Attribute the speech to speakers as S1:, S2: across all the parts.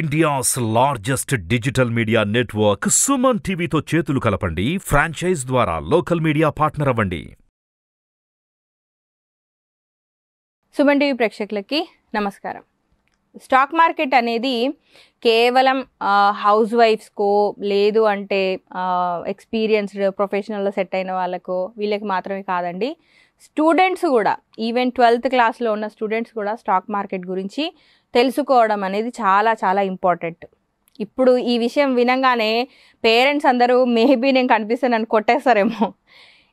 S1: India's largest digital media network Suman టీవీతో చేతులు కలపండి ఫ్రాంచైజ్ ద్వారా లోకల్ మీడియా పార్ట్నర్ అవ్వండి సుమన్ టీవీ ప్రేక్షకులకి నమస్కారం స్టాక్ మార్కెట్ అనేది కేవలం హౌస్ వైఫ్స్కో లేదు అంటే ఎక్స్పీరియన్స్డ్ ప్రొఫెషనల్లో సెట్ అయిన వాళ్ళకో వీళ్ళకి మాత్రమే కాదండి స్టూడెంట్స్ కూడా ఈవెన్ ట్వెల్త్ క్లాస్లో ఉన్న స్టూడెంట్స్ కూడా స్టాక్ మార్కెట్ గురించి తెలుసుకోవడం అనేది చాలా చాలా ఇంపార్టెంట్ ఇప్పుడు ఈ విషయం వినంగానే పేరెంట్స్ అందరూ మేబీ నేను కనిపిస్తాను అని కొట్టేస్తారేమో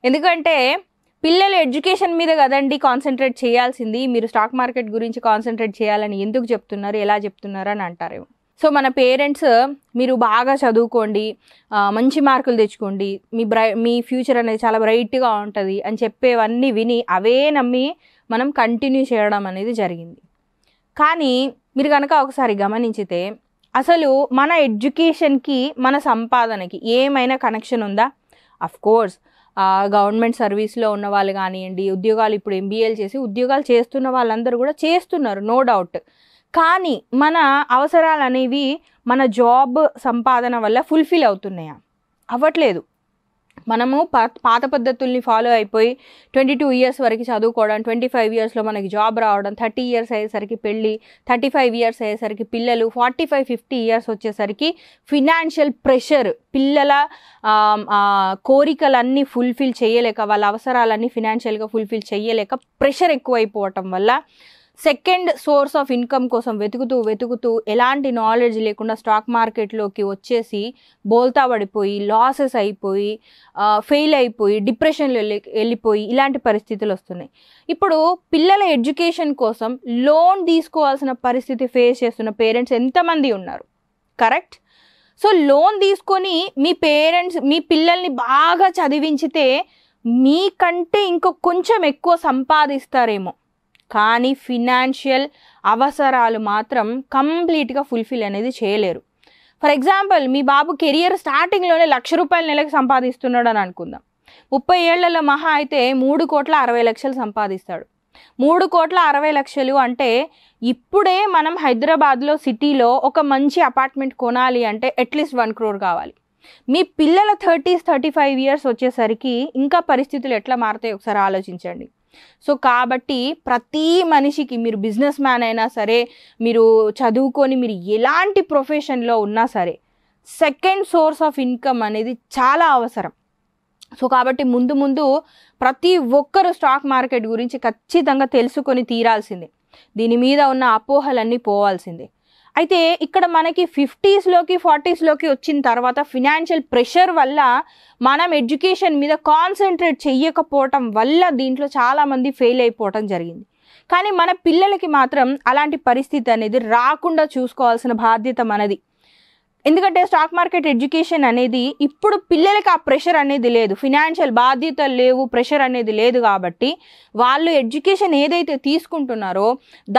S1: ఎందుకంటే పిల్లలు ఎడ్యుకేషన్ మీద కదండి కాన్సన్ట్రేట్ చేయాల్సింది మీరు స్టాక్ మార్కెట్ గురించి కాన్సన్ట్రేట్ చేయాలని ఎందుకు చెప్తున్నారు ఎలా చెప్తున్నారు అని అంటారేమో సో మన పేరెంట్స్ మీరు బాగా చదువుకోండి మంచి మార్కులు తెచ్చుకోండి మీ బ్రై మీ ఫ్యూచర్ అనేది చాలా బ్రైట్గా ఉంటుంది అని చెప్పేవన్నీ విని అవే నమ్మి మనం కంటిన్యూ చేయడం అనేది జరిగింది కానీ మీరు కనుక ఒకసారి గమనించితే అసలు మన ఎడ్యుకేషన్కి మన సంపాదనకి ఏమైనా కనెక్షన్ ఉందా అఫ్ కోర్స్ గవర్నమెంట్ సర్వీస్లో ఉన్న వాళ్ళు కానివ్వండి ఉద్యోగాలు ఇప్పుడు ఎంబీఏలు చేసి ఉద్యోగాలు చేస్తున్న వాళ్ళందరూ కూడా చేస్తున్నారు నో డౌట్ కానీ మన అవసరాలు అనేవి మన జాబ్ సంపాదన వల్ల ఫుల్ఫిల్ అవుతున్నాయా అవ్వట్లేదు మనము పాత పద్ధతుల్ని ఫాలో అయిపోయి ట్వంటీ టూ ఇయర్స్ వరకు చదువుకోవడం ట్వంటీ ఫైవ్ ఇయర్స్లో మనకి జాబ్ రావడం థర్టీ ఇయర్స్ అయ్యేసరికి పెళ్ళి థర్టీ ఫైవ్ ఇయర్స్ అయ్యేసరికి పిల్లలు ఫార్టీ ఫైవ్ ఫిఫ్టీ ఇయర్స్ వచ్చేసరికి ఫినాన్షియల్ ప్రెషర్ పిల్లల కోరికలన్నీ ఫుల్ఫిల్ చేయలేక వాళ్ళ అవసరాలన్నీ ఫినాన్షియల్గా ఫుల్ఫిల్ చేయలేక ప్రెషర్ ఎక్కువైపోవటం వల్ల సెకండ్ సోర్స్ ఆఫ్ ఇన్కమ్ కోసం వెతుకుతూ వెతుకుతూ ఎలాంటి నాలెడ్జ్ లేకుండా స్టాక్ మార్కెట్లోకి వచ్చేసి బోల్తా పడిపోయి లాసెస్ అయిపోయి ఫెయిల్ అయిపోయి డిప్రెషన్లో వెళ్ళి వెళ్ళిపోయి ఇలాంటి పరిస్థితులు వస్తున్నాయి ఇప్పుడు పిల్లల ఎడ్యుకేషన్ కోసం లోన్ తీసుకోవాల్సిన పరిస్థితి ఫేస్ చేస్తున్న పేరెంట్స్ ఎంతమంది ఉన్నారు కరెక్ట్ సో లోన్ తీసుకొని మీ పేరెంట్స్ మీ పిల్లల్ని బాగా చదివించితే మీకంటే ఇంకో కొంచెం ఎక్కువ సంపాదిస్తారేమో కానీ ఫినాన్షియల్ అవసరాలు మాత్రం కంప్లీట్గా ఫుల్ఫిల్ అనేది చేయలేరు ఫర్ ఎగ్జాంపుల్ మీ బాబు కెరియర్ స్టార్టింగ్లోనే లక్ష రూపాయల నెలకు సంపాదిస్తున్నాడు అని అనుకుందాం ముప్పై ఏళ్లలో మహా అయితే మూడు కోట్ల అరవై లక్షలు సంపాదిస్తాడు మూడు కోట్ల అరవై లక్షలు అంటే ఇప్పుడే మనం హైదరాబాద్లో సిటీలో ఒక మంచి అపార్ట్మెంట్ కొనాలి అంటే అట్లీస్ట్ వన్ క్రోర్ కావాలి మీ పిల్లల థర్టీస్ థర్టీ ఫైవ్ ఇయర్స్ వచ్చేసరికి ఇంకా పరిస్థితులు ఎట్లా మారుతాయి ఒకసారి ఆలోచించండి సో కాబట్టి ప్రతి మనిషికి మీరు బిజినెస్ మ్యాన్ అయినా సరే మీరు చదువుకొని మీరు ఎలాంటి ప్రొఫెషన్లో ఉన్నా సరే సెకండ్ సోర్స్ ఆఫ్ ఇన్కమ్ అనేది చాలా అవసరం సో కాబట్టి ముందు ముందు ప్రతి ఒక్కరు స్టాక్ మార్కెట్ గురించి ఖచ్చితంగా తెలుసుకొని తీరాల్సిందే దీని మీద ఉన్న అపోహలన్నీ పోవాల్సిందే అయితే ఇక్కడ మనకి ఫిఫ్టీస్లోకి ఫార్టీస్లోకి వచ్చిన తర్వాత ఫినాన్షియల్ ప్రెషర్ వల్ల మనం ఎడ్యుకేషన్ మీద కాన్సన్ట్రేట్ చెయ్యకపోవటం వల్ల దీంట్లో చాలామంది ఫెయిల్ అయిపోవటం జరిగింది కానీ మన పిల్లలకి మాత్రం అలాంటి పరిస్థితి అనేది రాకుండా చూసుకోవాల్సిన బాధ్యత మనది ఎందుకంటే స్టాక్ మార్కెట్ ఎడ్యుకేషన్ అనేది ఇప్పుడు పిల్లలకి ఆ ప్రెషర్ అనేది లేదు ఫినాన్షియల్ బాధ్యతలు లేవు ప్రెషర్ అనేది లేదు కాబట్టి వాళ్ళు ఎడ్యుకేషన్ ఏదైతే తీసుకుంటున్నారో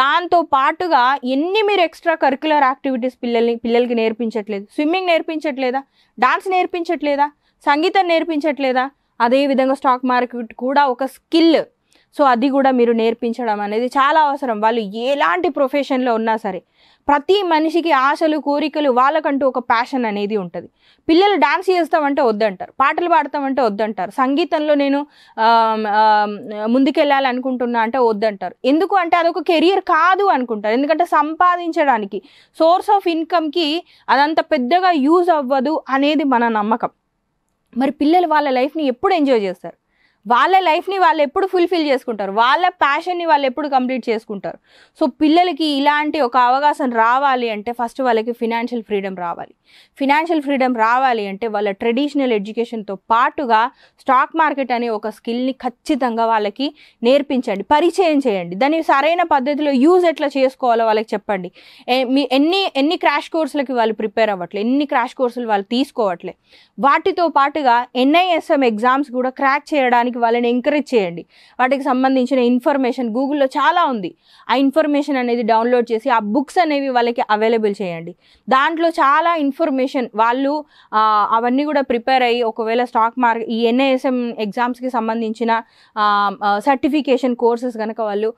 S1: దాంతో పాటుగా ఎన్ని మీరు ఎక్స్ట్రా కరికులర్ యాక్టివిటీస్ పిల్లల్ని పిల్లలకి నేర్పించట్లేదు స్విమ్మింగ్ నేర్పించట్లేదా డాన్స్ నేర్పించట్లేదా సంగీతం నేర్పించట్లేదా అదేవిధంగా స్టాక్ మార్కెట్ కూడా ఒక స్కిల్ సో అది కూడా మీరు నేర్పించడం అనేది చాలా అవసరం వాళ్ళు ఎలాంటి ప్రొఫెషన్లో ఉన్నా సరే ప్రతి మనిషికి ఆశలు కోరికలు వాళ్ళకంటూ ఒక ప్యాషన్ అనేది ఉంటుంది పిల్లలు డాన్స్ చేస్తామంటే వద్దంటారు పాటలు పాడతామంటే వద్దంటారు సంగీతంలో నేను ముందుకెళ్ళాలి అనుకుంటున్నా అంటే వద్దంటారు ఎందుకు అంటే అదొక కెరియర్ కాదు అనుకుంటారు ఎందుకంటే సంపాదించడానికి సోర్స్ ఆఫ్ ఇన్కమ్కి అదంత పెద్దగా యూజ్ అవ్వదు అనేది మన నమ్మకం మరి పిల్లలు వాళ్ళ లైఫ్ని ఎప్పుడు ఎంజాయ్ చేస్తారు వాళ్ళ లైఫ్ని వాళ్ళు ఎప్పుడు ఫుల్ఫిల్ చేసుకుంటారు వాళ్ళ ప్యాషన్ని వాళ్ళు ఎప్పుడు కంప్లీట్ చేసుకుంటారు సో పిల్లలకి ఇలాంటి ఒక అవకాశం రావాలి అంటే ఫస్ట్ వాళ్ళకి ఫినాన్షియల్ ఫ్రీడమ్ రావాలి ఫినాన్షియల్ ఫ్రీడమ్ రావాలి అంటే వాళ్ళ ట్రెడిషనల్ ఎడ్యుకేషన్తో పాటుగా స్టాక్ మార్కెట్ అనే ఒక స్కిల్ని ఖచ్చితంగా వాళ్ళకి నేర్పించండి పరిచయం చేయండి దాన్ని సరైన పద్ధతిలో యూజ్ ఎట్లా చేసుకోవాలో వాళ్ళకి చెప్పండి మీ ఎన్ని ఎన్ని క్రాష్ కోర్సులకి వాళ్ళు ప్రిపేర్ అవ్వట్లే ఎన్ని క్రాష్ కోర్సులు వాళ్ళు తీసుకోవట్లే వాటితో పాటుగా ఎన్ఐఎస్ఎం ఎగ్జామ్స్ కూడా క్రాక్ చేయడానికి చేయడానికి వాళ్ళని ఎంకరేజ్ చేయండి వాటికి సంబంధించిన ఇన్ఫర్మేషన్ గూగుల్లో చాలా ఉంది ఆ ఇన్ఫర్మేషన్ అనేది డౌన్లోడ్ చేసి ఆ బుక్స్ అనేవి వాళ్ళకి అవైలబుల్ చేయండి దాంట్లో చాలా ఇన్ఫర్మేషన్ వాళ్ళు అవన్నీ కూడా ప్రిపేర్ అయ్యి ఒకవేళ స్టాక్ మార్కెట్ ఈ ఎన్ఐఎస్ఎం ఎగ్జామ్స్కి సంబంధించిన సర్టిఫికేషన్ కోర్సెస్ కనుక వాళ్ళు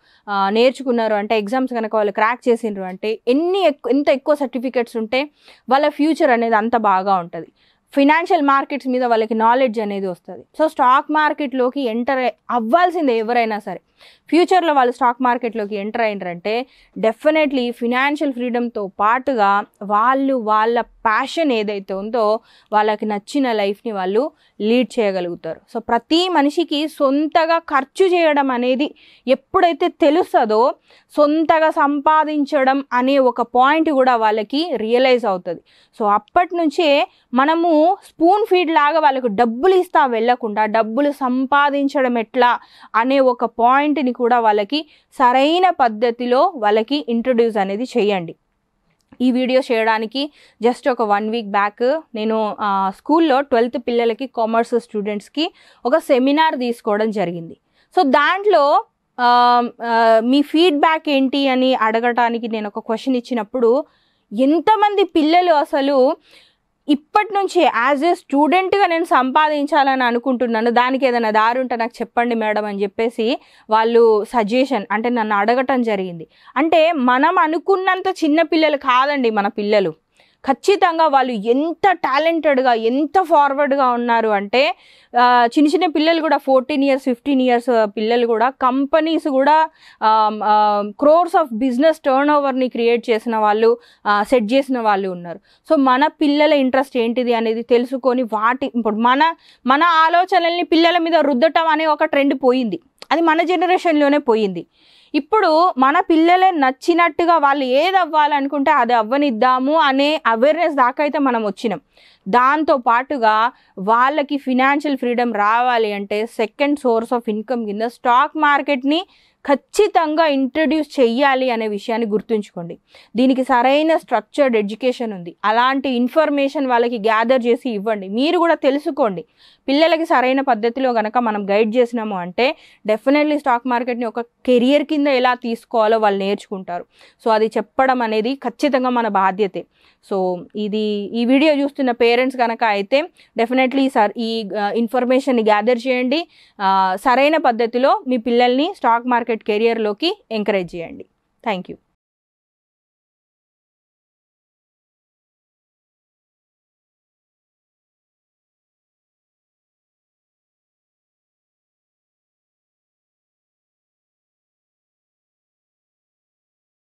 S1: నేర్చుకున్నారు అంటే ఎగ్జామ్స్ కనుక వాళ్ళు క్రాక్ చేసినారు అంటే ఎన్ని ఎంత ఎక్కువ సర్టిఫికేట్స్ ఉంటే వాళ్ళ ఫ్యూచర్ అనేది అంత బాగా ఉంటుంది ఫినాన్షియల్ మార్కెట్స్ మీద వాళ్ళకి నాలెడ్జ్ అనేది వస్తుంది సో స్టాక్ మార్కెట్లోకి ఎంటర్ అవ్వాల్సిందే ఎవరైనా సరే ఫ్యూచర్లో వాళ్ళు స్టాక్ మార్కెట్లోకి ఎంటర్ అయినారంటే డెఫినెట్లీ ఫినాన్షియల్ ఫ్రీడమ్తో పాటుగా వాళ్ళు వాళ్ళ ప్యాషన్ ఏదైతే ఉందో వాళ్ళకి నచ్చిన లైఫ్ని వాళ్ళు లీడ్ చేయగలుగుతారు సో ప్రతి మనిషికి సొంతగా ఖర్చు చేయడం అనేది ఎప్పుడైతే తెలుస్తుందో సొంతగా సంపాదించడం అనే ఒక పాయింట్ కూడా వాళ్ళకి రియలైజ్ అవుతుంది సో అప్పటి నుంచే మనము స్పూన్ ఫీడ్ లాగా వాళ్ళకు డబ్బులు ఇస్తా వెళ్ళకుండా డబ్బులు సంపాదించడం ఎట్లా అనే ఒక పాయింట్ అన్నింటిని కూడా వాళ్ళకి సరైన పద్ధతిలో వాళ్ళకి ఇంట్రడ్యూస్ అనేది చేయండి ఈ వీడియో చేయడానికి జస్ట్ ఒక వన్ వీక్ బ్యాక్ నేను స్కూల్లో ట్వెల్త్ పిల్లలకి కామర్స్ స్టూడెంట్స్కి ఒక సెమినార్ తీసుకోవడం జరిగింది సో దాంట్లో మీ ఫీడ్బ్యాక్ ఏంటి అని అడగటానికి నేను ఒక క్వశ్చన్ ఇచ్చినప్పుడు ఎంతమంది పిల్లలు అసలు ఇప్పటి నుంచి యాజ్ ఏ స్టూడెంట్గా నేను సంపాదించాలని అనుకుంటున్నాను దానికి ఏదైనా దారి ఉంటే నాకు చెప్పండి మేడం అని చెప్పేసి వాళ్ళు సజెషన్ అంటే నన్ను అడగటం జరిగింది అంటే మనం అనుకున్నంత చిన్న పిల్లలు కాదండి మన పిల్లలు ఖచ్చితంగా వాళ్ళు ఎంత టాలెంటెడ్గా ఎంత ఫార్వర్డ్గా ఉన్నారు అంటే చిన్న చిన్న పిల్లలు కూడా ఫోర్టీన్ ఇయర్స్ ఫిఫ్టీన్ ఇయర్స్ పిల్లలు కూడా కంపెనీస్ కూడా క్రోర్స్ ఆఫ్ బిజినెస్ టర్న్ ఓవర్ని క్రియేట్ చేసిన వాళ్ళు సెట్ చేసిన వాళ్ళు ఉన్నారు సో మన పిల్లల ఇంట్రెస్ట్ ఏంటిది అనేది తెలుసుకొని వాటి ఇప్పుడు మన మన ఆలోచనల్ని పిల్లల మీద రుద్దటం అనే ఒక ట్రెండ్ పోయింది అది మన జనరేషన్లోనే పోయింది ఇప్పుడు మన పిల్లలే నచ్చినట్టుగా వాళ్ళు ఏది అవ్వాలనుకుంటే అది అవ్వనిద్దాము అనే అవేర్నెస్ దాకా అయితే మనం వచ్చినాం దాంతో పాటుగా వాళ్ళకి ఫినాన్షియల్ ఫ్రీడమ్ రావాలి అంటే సెకండ్ సోర్స్ ఆఫ్ ఇన్కమ్ కింద స్టాక్ మార్కెట్ని ఖచ్చితంగా ఇంట్రడ్యూస్ చేయాలి అనే విషయాన్ని గుర్తుంచుకోండి దీనికి సరైన స్ట్రక్చర్డ్ ఎడ్యుకేషన్ ఉంది అలాంటి ఇన్ఫర్మేషన్ వాళ్ళకి గ్యాదర్ చేసి ఇవ్వండి మీరు కూడా తెలుసుకోండి పిల్లలకి సరైన పద్ధతిలో కనుక మనం గైడ్ చేసినాము అంటే డెఫినెట్లీ స్టాక్ మార్కెట్ని ఒక కెరియర్ కింద ఎలా తీసుకోవాలో వాళ్ళు నేర్చుకుంటారు సో అది చెప్పడం అనేది ఖచ్చితంగా మన బాధ్యతే సో ఇది ఈ వీడియో చూస్తున్న పేరెంట్స్ కనుక అయితే డెఫినెట్లీ సార్ ఈ ఇన్ఫర్మేషన్ని గ్యాదర్ చేయండి సరైన పద్ధతిలో మీ పిల్లల్ని స్టాక్ మార్కెట్ మార్కెట్ కెరియర్లోకి ఎంకరేజ్ చేయండి థ్యాంక్ యూ